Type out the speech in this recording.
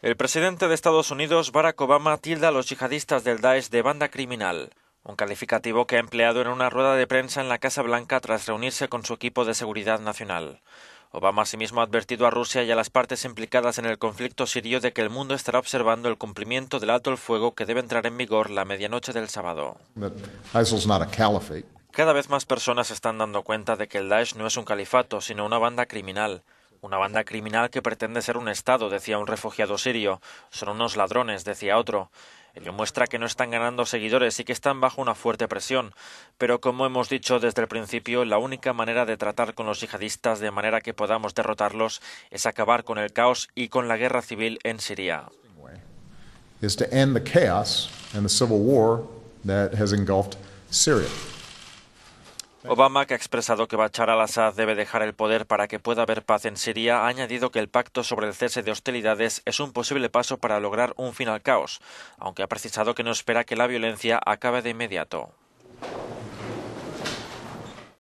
El presidente de Estados Unidos, Barack Obama, tilda a los yihadistas del Daesh de banda criminal, un calificativo que ha empleado en una rueda de prensa en la Casa Blanca tras reunirse con su equipo de seguridad nacional. Obama asimismo ha advertido a Rusia y a las partes implicadas en el conflicto sirio de que el mundo estará observando el cumplimiento del alto el fuego que debe entrar en vigor la medianoche del sábado. Cada vez más personas están dando cuenta de que el Daesh no es un califato, sino una banda criminal una banda criminal que pretende ser un Estado, decía un refugiado sirio. Son unos ladrones, decía otro. Ello muestra que no están ganando seguidores y que están bajo una fuerte presión. Pero como hemos dicho desde el principio, la única manera de tratar con los yihadistas de manera que podamos derrotarlos es acabar con el caos y con la guerra civil en Siria. civil Obama, que ha expresado que Bachar al-Assad debe dejar el poder para que pueda haber paz en Siria, ha añadido que el pacto sobre el cese de hostilidades es un posible paso para lograr un fin al caos, aunque ha precisado que no espera que la violencia acabe de inmediato.